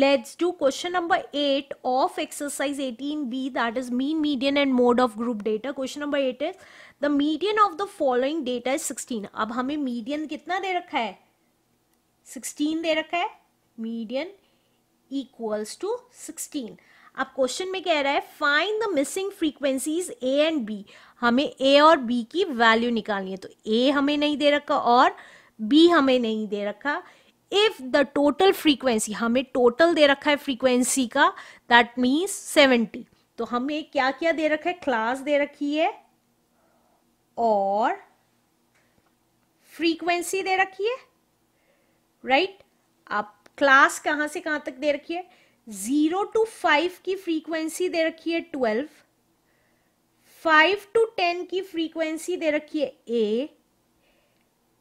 let's do question number 8 of exercise 18b that is mean median and mode of group data question number 8 is the median of the following data is 16 अब हमें median कितना दे रखा है 16 दे रखा है median equals to 16 अब question में कह रहा है find the missing frequencies a and b हमें a और b की value निकालनी है तो a हमें नहीं दे रखा और b हमें नहीं दे रखा इफ द टोटल फ्रीक्वेंसी हमें टोटल दे रखा है फ्रीक्वेंसी का दैट मीन्स सेवेंटी तो हमें क्या क्या दे रखा है क्लास दे रखी है और फ्रीक्वेंसी दे रखी है राइट right? आप क्लास कहां से कहां तक दे रखी है जीरो टू फाइव की फ्रीक्वेंसी दे रखी है ट्वेल्व फाइव टू टेन की फ्रीक्वेंसी दे रखी है एट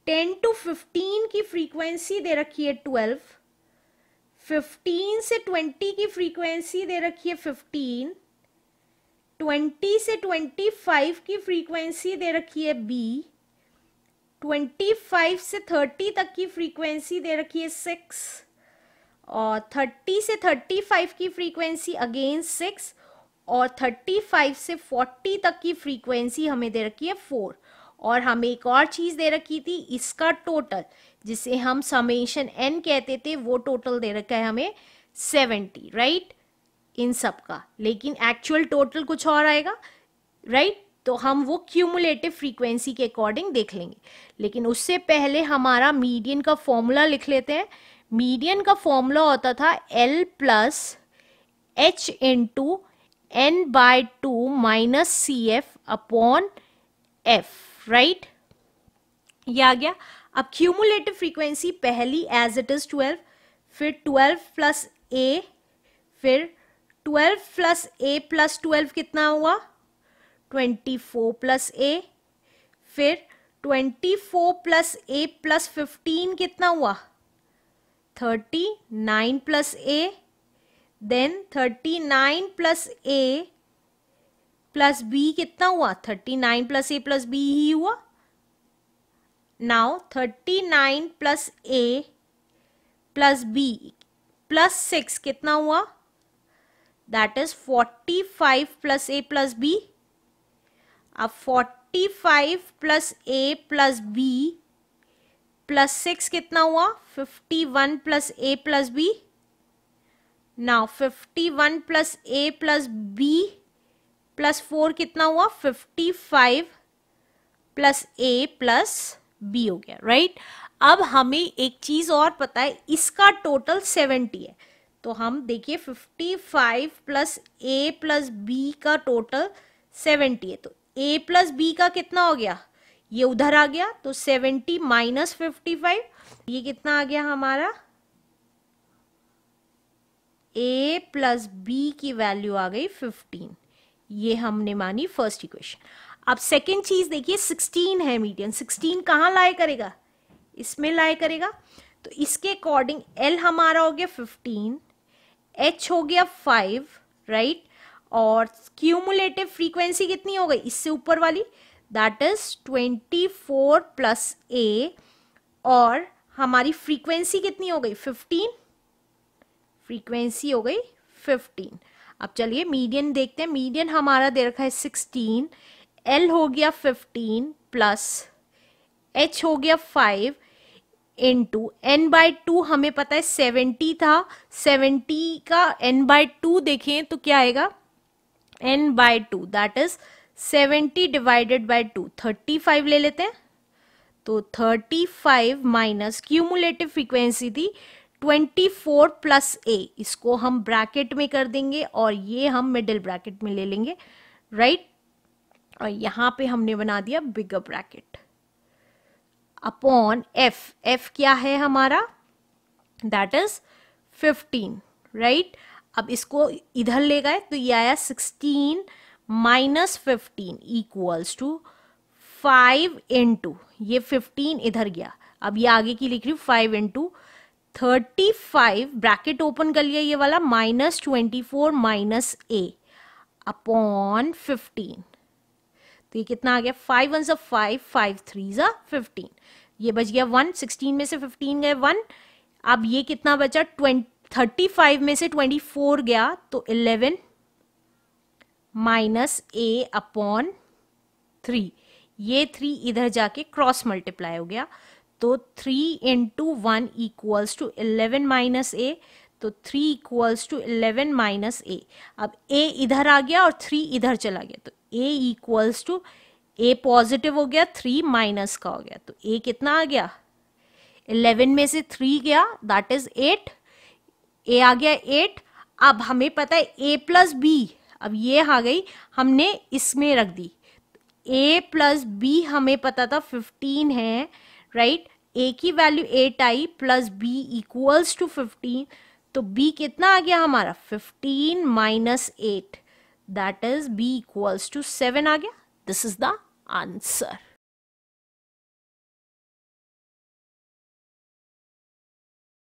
टेन टू फिफ्टीन की फ्रीक्वेंसी दे रखी है ट्वेल्व फिफ्टीन से ट्वेंटी की फ्रीक्वेंसी दे रखी है फिफ्टीन ट्वेंटी से ट्वेंटी फाइव की फ्रीक्वेंसी दे रखी है बी ट्वेंटी फाइव से थर्टी तक की फ्रीक्वेंसी दे रखी है सिक्स और थर्टी से थर्टी फाइव की फ्रीक्वेंसी अगेन सिक्स और थर्टी फाइव से फोर्टी तक की फ्रीक्वेंसी हमें दे रखी है फोर और हमें एक और चीज़ दे रखी थी इसका टोटल जिसे हम समेशन एन कहते थे वो टोटल दे रखा है हमें सेवेंटी राइट इन सब का लेकिन एक्चुअल टोटल कुछ और आएगा राइट right? तो हम वो क्यूमुलेटिव फ्रीक्वेंसी के अकॉर्डिंग देख लेंगे लेकिन उससे पहले हमारा मीडियन का फॉर्मूला लिख लेते हैं मीडियन का फॉर्मूला होता था l plus h into n by two minus c f upon f right ये आ गया अब क्यूमुलेटिव फ्रीक्वेंसी पहली एज इट इज ट्वेल्व फिर ट्वेल्व प्लस ए फिर twelve plus a plus twelve कितना हुआ ट्वेंटी फोर प्लस ए फिर twenty four plus a plus fifteen कितना हुआ thirty nine plus a then thirty nine plus a plus b कितना हुआ thirty nine plus a plus b ही हुआ now thirty nine plus a plus b plus six कितना हुआ that is forty five plus a plus b अब forty five plus a plus b plus six कितना हुआ fifty one plus a plus b now fifty one plus a plus b plus four कितना हुआ fifty five plus a plus b हो गया right अब हमें एक चीज और पता है इसका टोटल सेवेंटी है तो हम देखिए fifty five plus a plus b का टोटल सेवेंटी है तो ए प्लस बी का कितना हो गया ये उधर आ गया तो सेवेंटी माइनस फिफ्टी फाइव ये कितना आ गया हमारा ए प्लस बी की वैल्यू आ गई फिफ्टीन ये हमने मानी फर्स्ट इक्वेशन अब सेकेंड चीज देखिए सिक्सटीन है मीडियन सिक्सटीन कहाँ लाए करेगा इसमें लाए करेगा तो इसके अकॉर्डिंग एल हमारा हो गया फिफ्टीन एच हो गया फाइव राइट right? और क्यूमुलेटिव फ्रीक्वेंसी कितनी हो गई इससे ऊपर वाली that is twenty four plus a और हमारी फ्रीक्वेंसी कितनी हो गई फिफ्टीन फ्रीक्वेंसी हो गई फिफ्टीन अब चलिए मीडियन देखते हैं मीडियन हमारा दे रखा है सिक्सटीन एल हो गया फिफ्टीन प्लस एच हो गया five into n by two हमें पता है सेवेंटी था सेवेंटी का एन बाय टू देखें तो क्या आएगा n by two that is seventy divided by two thirty five ले लेते हैं तो thirty five minus cumulative frequency थी ट्वेंटी फोर प्लस ए इसको हम ब्रैकेट में कर देंगे और ये हम मिडिल ब्रैकेट में ले लेंगे राइट और यहां पे हमने बना दिया bigger bracket upon f f क्या है हमारा दैट इज फिफ्टीन राइट अब इसको इधर ले गए तो ये आया sixteen minus fifteen equals to five into two ये फिफ्टीन इधर गया अब ये आगे की लिख रही हूँ five into two thirty five bracket open कर लिया ये वाला minus twenty four minus a upon fifteen तो ये कितना आ गया फाइव वन सा फाइव फाइव थ्री सा फिफ्टीन ये बच गया वन सिक्सटीन में से फिफ्टीन गए वन अब ये कितना बचा ट्वेंटी थर्टी फाइव में से ट्वेंटी फोर गया तो eleven minus a upon three ये थ्री इधर जाके क्रॉस मल्टीप्लाई हो गया तो three into one equals to eleven minus a तो three equals to eleven minus a अब ए इधर आ गया और थ्री इधर चला गया तो a equals to a positive हो गया थ्री माइनस का हो गया तो ए कितना आ गया इलेवन में से थ्री गया दैट इज एट ए आ गया एट अब हमें पता है ए प्लस बी अब ये आ गई हमने इसमें रख दी ए प्लस बी हमें पता था फिफ्टीन है राइट ए की value eight I plus b equals to fifteen तो बी कितना आ गया हमारा fifteen minus eight that is b equals to seven आ गया दिस इज द आंसर